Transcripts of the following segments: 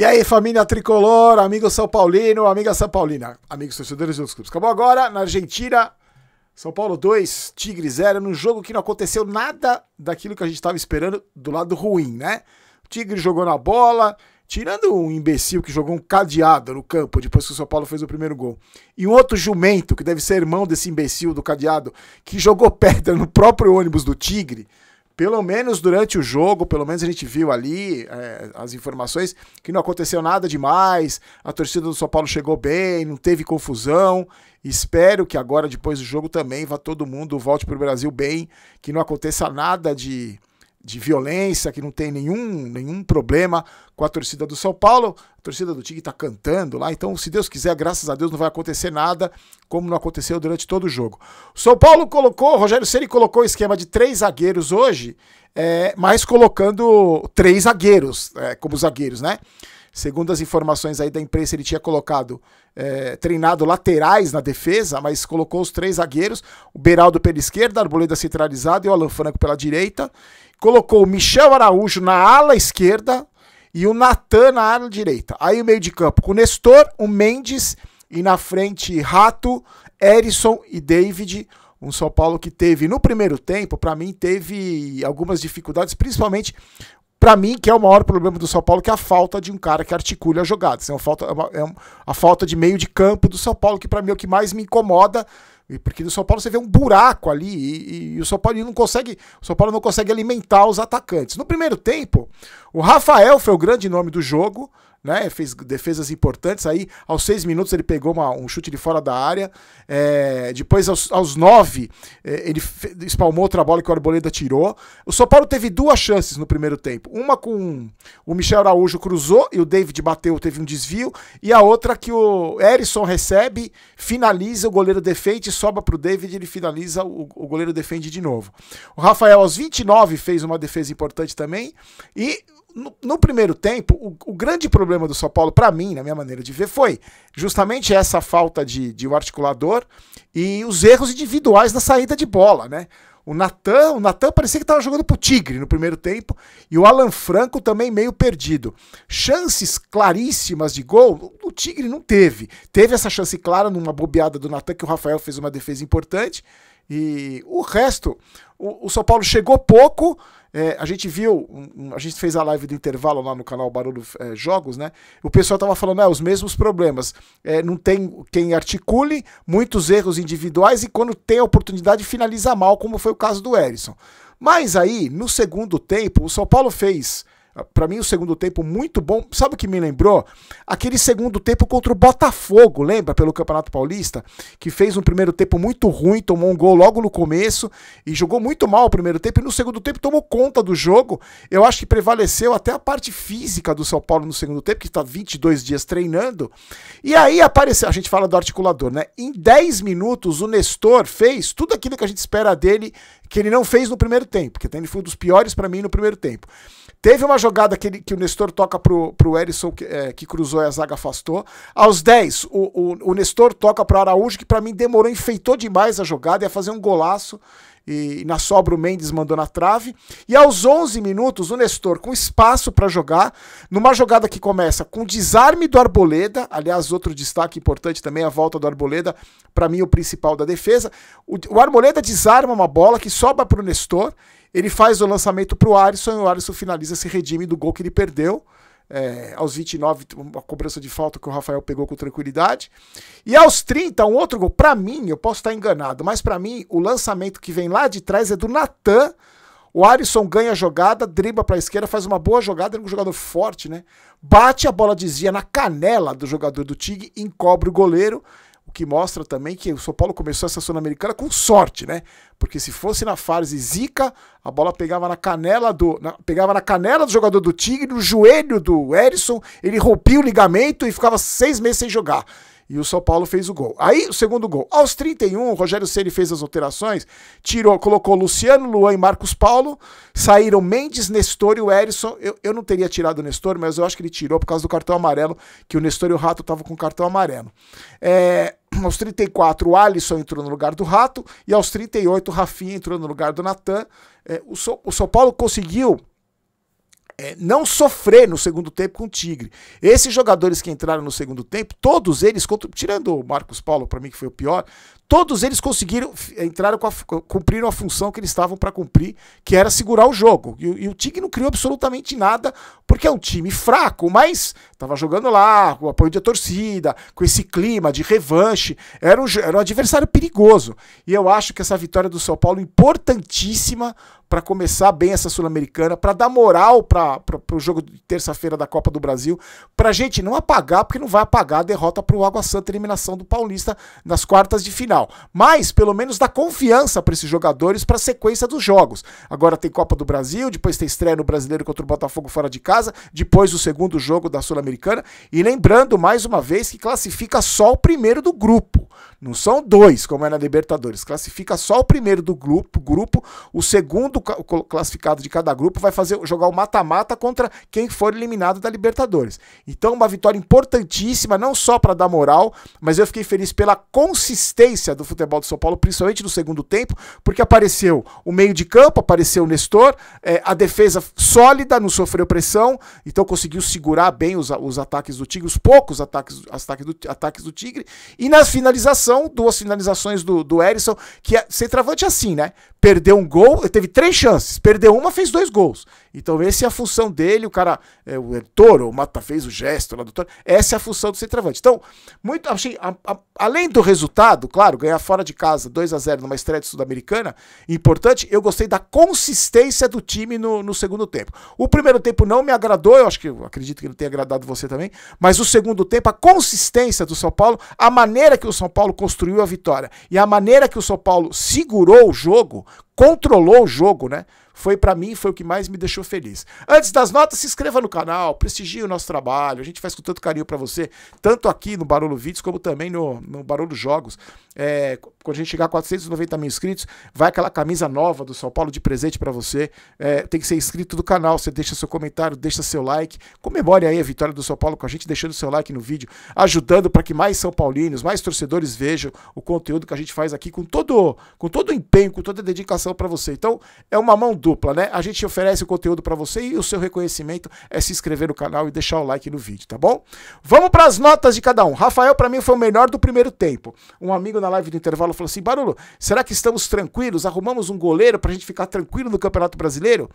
E aí, família tricolor, amigo São Paulino, amiga São Paulina, amigos torcedores dos clubes. Acabou agora na Argentina, São Paulo 2, Tigre 0, num jogo que não aconteceu nada daquilo que a gente estava esperando do lado ruim, né? O Tigre jogou na bola, tirando um imbecil que jogou um cadeado no campo depois que o São Paulo fez o primeiro gol. E um outro jumento, que deve ser irmão desse imbecil do cadeado, que jogou pedra no próprio ônibus do Tigre pelo menos durante o jogo, pelo menos a gente viu ali é, as informações que não aconteceu nada demais, a torcida do São Paulo chegou bem, não teve confusão. Espero que agora, depois do jogo, também vá todo mundo volte para o Brasil bem, que não aconteça nada de de violência, que não tem nenhum, nenhum problema com a torcida do São Paulo. A torcida do Tigre está cantando lá, então, se Deus quiser, graças a Deus, não vai acontecer nada, como não aconteceu durante todo o jogo. São Paulo colocou, Rogério Ceni colocou o esquema de três zagueiros hoje, é, mas colocando três zagueiros, é, como zagueiros, né? Segundo as informações aí da imprensa, ele tinha colocado, é, treinado laterais na defesa, mas colocou os três zagueiros, o Beraldo pela esquerda, Arboleda centralizado e o Alan Franco pela direita. Colocou o Michel Araújo na ala esquerda e o Natan na ala direita. Aí o meio de campo com o Nestor, o Mendes e na frente Rato, Erisson e David. Um São Paulo que teve no primeiro tempo, para mim, teve algumas dificuldades, principalmente para mim, que é o maior problema do São Paulo, que é a falta de um cara que articule a jogada. Assim, é, falta, é uma, é a falta de meio de campo do São Paulo, que para mim é o que mais me incomoda. Porque do São Paulo você vê um buraco ali e, e, e o São Paulo não consegue, o São Paulo não consegue alimentar os atacantes. No primeiro tempo, o Rafael foi o grande nome do jogo né? Fez defesas importantes. Aí, aos seis minutos, ele pegou uma, um chute de fora da área. É, depois, aos, aos nove, é, ele espalmou outra bola que o Arboleda tirou. O São Paulo teve duas chances no primeiro tempo. Uma com o Michel Araújo cruzou e o David bateu, teve um desvio. E a outra que o Erisson recebe, finaliza, o goleiro defende, sobra para o David, ele finaliza, o, o goleiro defende de novo. O Rafael, aos 29, fez uma defesa importante também. E no, no, primeiro tempo, o, o, grande problema do São Paulo, para mim, na minha maneira de ver, foi justamente essa falta de, de um articulador e os erros individuais na saída de bola, né? O Natan, o Natan parecia que estava jogando pro Tigre no primeiro tempo e o Alan Franco também meio perdido. Chances claríssimas de gol, o Tigre não teve. Teve essa chance clara numa bobeada do Natan que o Rafael fez uma defesa importante e o resto, o, o São Paulo chegou pouco, é, a gente viu, a gente fez a live do intervalo lá no canal Barulho é, Jogos, né? O pessoal tava falando, é os mesmos problemas. É, não tem quem articule, muitos erros individuais e quando tem a oportunidade finaliza mal, como foi o caso do Erisson. Mas aí, no segundo tempo, o São Paulo fez para mim, o segundo tempo muito bom. Sabe o que me lembrou? Aquele segundo tempo contra o Botafogo, lembra? Pelo Campeonato Paulista, que fez um primeiro tempo muito ruim, tomou um gol logo no começo e jogou muito mal o primeiro tempo. E no segundo tempo tomou conta do jogo. Eu acho que prevaleceu até a parte física do São Paulo no segundo tempo, que está 22 dias treinando. E aí apareceu, a gente fala do articulador, né? Em 10 minutos, o Nestor fez tudo aquilo que a gente espera dele, que ele não fez no primeiro tempo, porque ele foi um dos piores para mim no primeiro tempo. Teve uma jogada que, ele, que o Nestor toca pro, pro Erisson, que, é, que cruzou e a zaga afastou. Aos 10, o, o, o Nestor toca pro Araújo, que para mim demorou, enfeitou demais a jogada, ia fazer um golaço. E, e na sobra o Mendes mandou na trave. E aos 11 minutos, o Nestor com espaço para jogar, numa jogada que começa com desarme do Arboleda, aliás, outro destaque importante também, a volta do Arboleda, para mim o principal da defesa. O, o Arboleda desarma uma bola que sobra para o Nestor ele faz o lançamento para o Alisson e o Alisson finaliza esse redime do gol que ele perdeu. É, aos 29, uma cobrança de falta que o Rafael pegou com tranquilidade. E aos 30, um outro gol. Para mim, eu posso estar enganado, mas para mim, o lançamento que vem lá de trás é do Natan. O Alisson ganha a jogada, dribla para a esquerda, faz uma boa jogada, é um jogador forte, né? Bate, a bola desvia na canela do jogador do Tigre, encobre o goleiro que mostra também que o São Paulo começou essa Sul-Americana com sorte, né? Porque se fosse na fase zica, a bola pegava na canela do. Na, pegava na canela do jogador do Tigre, no joelho do Erisson, ele rompia o ligamento e ficava seis meses sem jogar. E o São Paulo fez o gol. Aí, o segundo gol. Aos 31, o Rogério Ceni fez as alterações, tirou, colocou Luciano, Luan e Marcos Paulo, saíram Mendes, Nestor e o Erisson. Eu, eu não teria tirado o Nestor, mas eu acho que ele tirou por causa do cartão amarelo, que o Nestor e o Rato estavam com cartão amarelo. É, aos 34, o Alisson entrou no lugar do Rato, e aos 38, o Rafinha entrou no lugar do Natan. É, o, so, o São Paulo conseguiu é, não sofrer no segundo tempo com o Tigre. Esses jogadores que entraram no segundo tempo, todos eles, tirando o Marcos Paulo, para mim que foi o pior, todos eles conseguiram, entraram a, cumpriram a função que eles estavam para cumprir, que era segurar o jogo. E, e, o Tigre não criou absolutamente nada, porque é um time fraco, mas estava jogando lá, com o apoio da torcida, com esse clima de revanche. Era um, era um adversário perigoso. E eu acho que essa vitória do São Paulo, é importantíssima para começar bem essa Sul-Americana, para dar moral para o jogo de terça-feira da Copa do Brasil, para a gente não apagar, porque não vai apagar a derrota para o Água Santa, eliminação do Paulista nas quartas de final mas pelo menos dá confiança para esses jogadores para a sequência dos jogos. Agora tem Copa do Brasil, depois tem estreia no Brasileiro contra o Botafogo fora de casa, depois o segundo jogo da Sul-Americana. E lembrando mais uma vez que classifica só o primeiro do grupo. Não são dois, como é na Libertadores. Classifica só o primeiro do grupo, grupo o segundo classificado de cada grupo vai fazer jogar o mata-mata contra quem for eliminado da Libertadores. Então, uma vitória importantíssima, não só para dar moral, mas eu fiquei feliz pela consistência do futebol de São Paulo, principalmente no segundo tempo, porque apareceu o meio de campo, apareceu o Nestor, é, a defesa sólida, não sofreu pressão, então conseguiu segurar bem os, os ataques do Tigre, os poucos ataques, ataques, do, ataques do Tigre, e na finalização, duas finalizações do, do Erisson, que é, centroavante é assim, né? Perdeu um gol, teve três chances, perdeu uma, fez dois gols. Então, essa é a função dele, o cara, é, o é, o Mata fez o gesto lá do Toro, essa é a função do centroavante. Então, muito, achei, a, a, além do resultado, claro, ganhar fora de casa 2 a 0 numa estreia sul-americana, importante, eu gostei da consistência do time no, no segundo tempo. O primeiro tempo não me agradou, eu acho que, eu acredito que não tenha agradado você também, mas o segundo tempo, a consistência do São Paulo, a maneira que o São Paulo construiu a vitória e a maneira que o São Paulo segurou o jogo, controlou o jogo, né? foi para mim, foi o que mais me deixou feliz. Antes das notas, se inscreva no canal, prestigie o nosso trabalho, a gente faz com tanto carinho para você, tanto aqui no Barulho Vídeos, como também no, no Barulho Jogos. É, quando a gente chegar a 490 mil inscritos, vai aquela camisa nova do São Paulo de presente para você. É, tem que ser inscrito do canal, você deixa seu comentário, deixa seu like, comemore aí a vitória do São Paulo com a gente, deixando seu like no vídeo, ajudando para que mais São Paulinos, mais torcedores vejam o conteúdo que a gente faz aqui com todo, com todo o empenho, com toda a dedicação para você. Então, é uma mão dura dupla, né? A gente oferece o conteúdo para você e o seu reconhecimento é se inscrever no canal e deixar o like no vídeo, tá bom? Vamos para as notas de cada um. Rafael, para mim, foi o melhor do primeiro tempo. Um amigo na live do intervalo falou assim: Barulho, será que estamos tranquilos? Arrumamos um goleiro para a gente ficar tranquilo no Campeonato Brasileiro?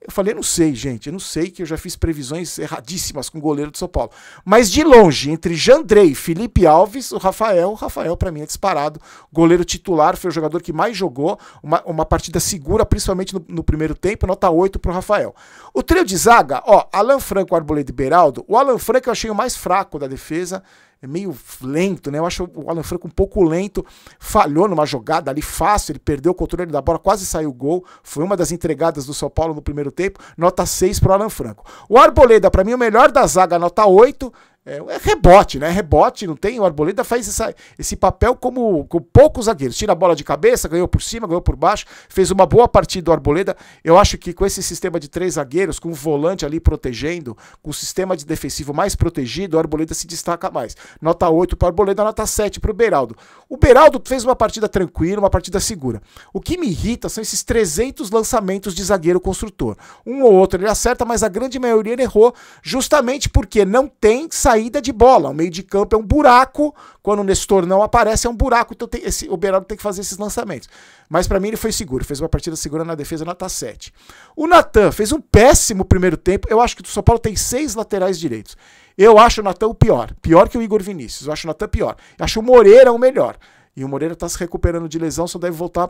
Eu falei, não sei, gente, eu não sei que eu já fiz previsões erradíssimas com o goleiro do São Paulo. Mas de longe, entre Jandrei, Felipe Alves, o Rafael, o Rafael para mim é disparado. Goleiro titular, foi o jogador que mais jogou, uma, uma partida segura, principalmente no, no primeiro tempo, nota 8 para o Rafael. O trio de zaga, ó, Alan Franco, Arboleda e Beraldo. O Alan Franco eu achei o mais fraco da defesa, é meio lento, né? Eu acho o Alan Franco um pouco lento, falhou numa jogada ali fácil, ele perdeu o controle da bola, quase saiu o gol. Foi uma das entregadas do São Paulo no primeiro tempo, nota 6 para o Alan Franco. O Arboleda, para mim, o melhor da zaga, nota 8, é, é, rebote, né? Rebote, não tem? O Arboleda faz essa, esse papel como com poucos zagueiros. Tira a bola de cabeça, ganhou por cima, ganhou por baixo, fez uma boa partida do Arboleda. Eu acho que com esse sistema de três zagueiros, com o volante ali protegendo, com o sistema de defensivo mais protegido, o Arboleda se destaca mais. Nota 8 para o Arboleda, nota 7 para o Beraldo. O Beraldo fez uma partida tranquila, uma partida segura. O que me irrita são esses 300 lançamentos de zagueiro construtor. Um ou outro ele acerta, mas a grande maioria ele errou, justamente porque não tem saída saída de bola. O meio de campo é um buraco. Quando o Nestor não aparece, é um buraco. Então tem, esse, o Beraldo tem que fazer esses lançamentos. Mas para mim ele foi seguro. Fez uma partida segura na defesa, nota 7. O Natan fez um péssimo primeiro tempo. Eu acho que o São Paulo tem seis laterais direitos. Eu acho o Natan o pior. Pior que o Igor Vinícius. Eu acho o Natan pior. Eu acho o Moreira o melhor. E o Moreira está se recuperando de lesão, só deve voltar.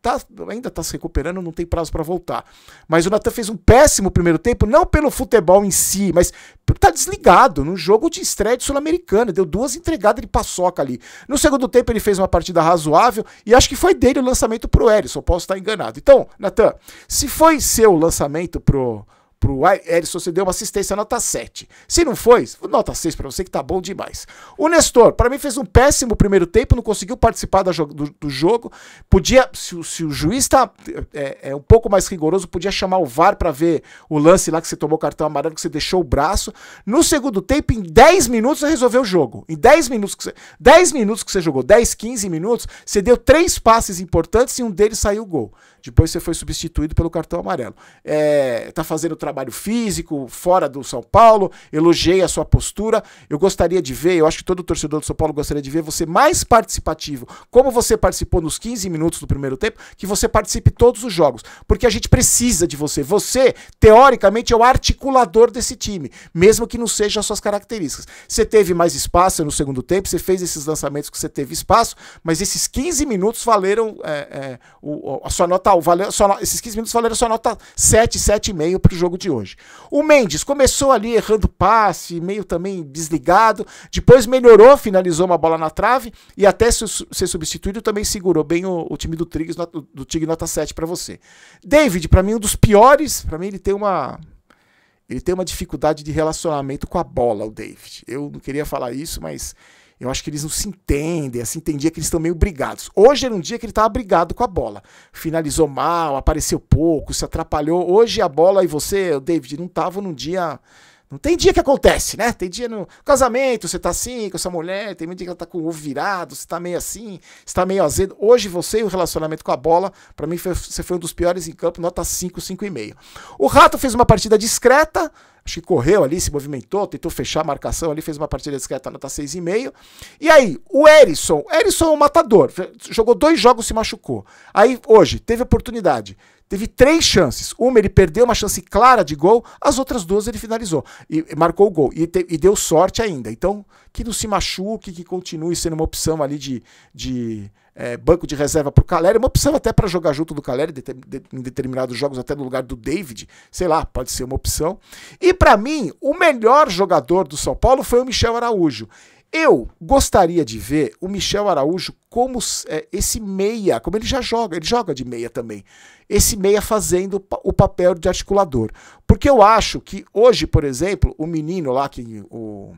Tá, ainda está se recuperando, não tem prazo para voltar. Mas o Natan fez um péssimo primeiro tempo, não pelo futebol em si, mas tá desligado no jogo de estreia de Sul-Americana. Deu duas entregadas de paçoca ali. No segundo tempo, ele fez uma partida razoável e acho que foi dele o lançamento pro Eris, só posso estar enganado. Então, Natan, se foi seu lançamento pro pro Edson, você deu uma assistência nota 7. Se não foi, nota 6 para você que tá bom demais. O Nestor, para mim fez um péssimo primeiro tempo, não conseguiu participar do, do jogo. Podia, se, se o juiz tá é, é, é, um pouco mais rigoroso, podia chamar o VAR para ver o lance lá que você tomou cartão amarelo, que você deixou o braço. No segundo tempo, em 10 minutos você resolveu o jogo. Em 10 minutos que você, 10 minutos que você jogou, 10, 15 minutos, você deu três passes importantes e um deles saiu o gol. Depois você foi substituído pelo cartão amarelo. É, tá fazendo o trabalho trabalho físico fora do São Paulo, elogiei a sua postura. Eu gostaria de ver, eu acho que todo torcedor do São Paulo gostaria de ver você mais participativo. Como você participou nos 15 minutos do primeiro tempo, que você participe todos os jogos, porque a gente precisa de você. Você, teoricamente, é o articulador desse time, mesmo que não seja as suas características. Você teve mais espaço no segundo tempo, você fez esses lançamentos que você teve espaço, mas esses 15 minutos valeram é, é, o, a sua nota, valeu, sua, esses 15 minutos valeram a sua nota 7, 7,5 para o jogo de de hoje. O Mendes começou ali errando passe, meio também desligado, depois melhorou, finalizou uma bola na trave e até ser substituído também segurou bem o, o time do Triggs, do Tig nota 7 para você. David, para mim um dos piores, para mim ele tem uma ele tem uma dificuldade de relacionamento com a bola, o David. Eu não queria falar isso, mas eu acho que eles não se entendem, assim, tem dia que eles estão meio brigados. Hoje era um dia que ele estava brigado com a bola. Finalizou mal, apareceu pouco, se atrapalhou. Hoje a bola e você, o David, não estavam num dia não tem dia que acontece, né? Tem dia no casamento, você tá assim com essa mulher, tem muito dia que ela tá com o ovo virado, você tá meio assim, você tá meio azedo. Hoje você e o relacionamento com a bola, para mim foi, você foi um dos piores em campo, nota 5, 5,5. O Rato fez uma partida discreta, acho que correu ali, se movimentou, tentou fechar a marcação ali, fez uma partida discreta, nota 6,5. E aí, o Erisson, Erisson é um matador, jogou dois jogos, se machucou. Aí hoje, teve oportunidade, Teve três chances. Uma ele perdeu uma chance clara de gol, as outras duas ele finalizou. E, marcou o gol. E, te, e, deu sorte ainda. Então, que não se machuque, que continue sendo uma opção ali de, de é, banco de reserva para o Caleri. Uma opção até para jogar junto do Caleri de, de, em determinados jogos, até no lugar do David. Sei lá, pode ser uma opção. E para mim, o melhor jogador do São Paulo foi o Michel Araújo. Eu gostaria de ver o Michel Araújo como é, esse meia, como ele já joga, ele joga de meia também. Esse meia fazendo o papel de articulador. Porque eu acho que hoje, por exemplo, o menino lá que o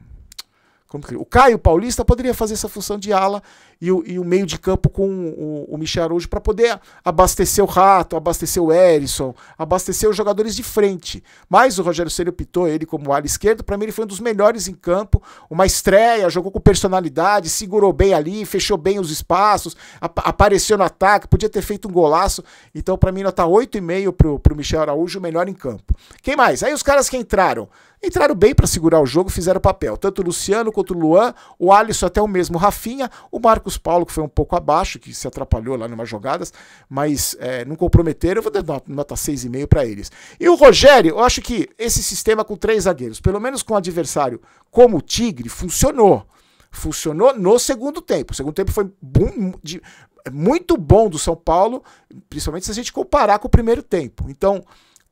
como que, o Caio Paulista poderia fazer essa função de ala e o, e o meio de campo com o, o Michel Araújo para poder abastecer o Rato, abastecer o Erisson, abastecer os jogadores de frente. Mas o Rogério Ceni optou ele como ala esquerdo. Para mim, ele foi um dos melhores em campo. Uma estreia, jogou com personalidade, segurou bem ali, fechou bem os espaços, ap apareceu no ataque, podia ter feito um golaço. Então, para mim, nota 8,5 para o Michel Araújo, o melhor em campo. Quem mais? Aí os caras que entraram entraram bem para segurar o jogo, fizeram papel. Tanto o Luciano quanto o Luan, o Alisson até o mesmo Rafinha, o Marcos Paulo, que foi um pouco abaixo, que se atrapalhou lá em umas jogadas, mas é, não comprometeram. Eu vou dar nota 6,5 para eles. E o Rogério, eu acho que esse sistema com três zagueiros, pelo menos com um adversário como o Tigre, funcionou. Funcionou no segundo tempo. O segundo tempo foi boom, de, muito bom do São Paulo, principalmente se a gente comparar com o primeiro tempo. Então,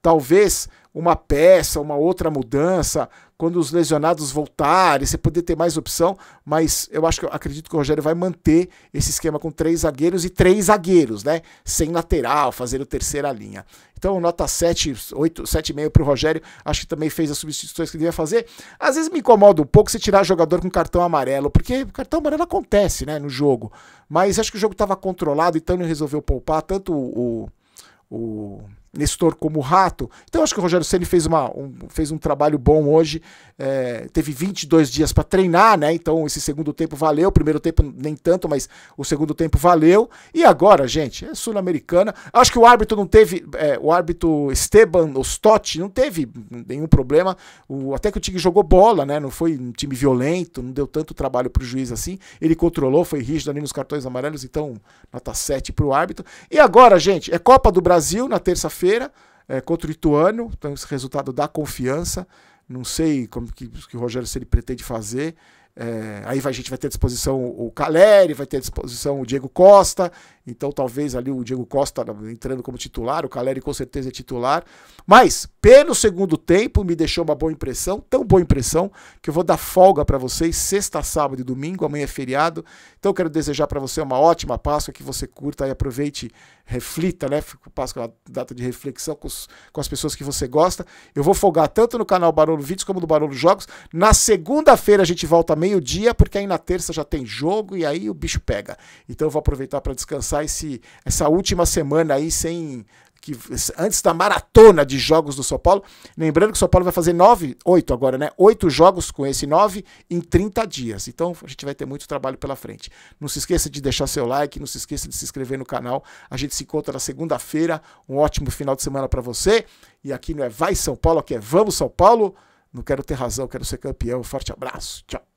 Talvez uma peça, uma outra mudança, quando os lesionados voltarem, você poder ter mais opção, mas eu acho que eu acredito que o Rogério vai manter esse esquema com três zagueiros e três zagueiros, né? Sem lateral, fazer o terceira linha. Então, nota 7, 8, 7,5 para o Rogério, acho que também fez as substituições que devia fazer. Às vezes me incomoda um pouco se tirar jogador com cartão amarelo, porque cartão amarelo acontece, né, no jogo. Mas acho que o jogo estava controlado, então ele resolveu poupar tanto o, o Nestor como rato. Então acho que o Rogério Ceni fez, uma, um, fez um trabalho bom hoje. É, teve 22 dias para treinar, né? Então esse segundo tempo valeu. O primeiro tempo nem tanto, mas o segundo tempo valeu. E agora, gente, é sul-americana. Acho que o árbitro não teve, é, o árbitro Esteban Ostotti não teve nenhum problema. O, até que o time jogou bola, né? Não foi um time violento, não deu tanto trabalho para o juiz assim. Ele controlou, foi rígido ali nos cartões amarelos. Então nota 7 para o árbitro. E agora, gente, é Copa do Brasil na terça-feira quarta-feira é, contra o Ituano. Então, esse resultado dá confiança. Não sei como que, que o Rogério se ele pretende fazer. É, aí vai, a gente vai ter à disposição o Caleri, vai ter à disposição o Diego Costa. Então talvez ali o Diego Costa né, entrando como titular, o Caleri com certeza é titular. Mas pelo segundo tempo me deixou uma boa impressão, tão boa impressão que eu vou dar folga para vocês sexta, sábado e domingo, amanhã é feriado. Então quero desejar para você uma ótima Páscoa, que você curta e aproveite, reflita, né? Páscoa é uma data de reflexão com, os, com as pessoas que você gosta. Eu vou folgar tanto no canal Barolo Vídeos como no Barolo Jogos. Na segunda-feira a gente volta meio-dia, porque aí na terça já tem jogo e aí o bicho pega. Então eu vou aproveitar para descansar passar esse, essa última semana aí sem. Que, antes da maratona de jogos do São Paulo. Lembrando que o São Paulo vai fazer nove, oito agora, né? Oito jogos com esse nove em 30 dias. Então a gente vai ter muito trabalho pela frente. Não se esqueça de deixar seu like, não se esqueça de se inscrever no canal. A gente se encontra na segunda-feira. Um ótimo final de semana para você. E aqui não é Vai São Paulo, aqui é Vamos São Paulo. Não quero ter razão, quero ser campeão. Forte abraço. Tchau.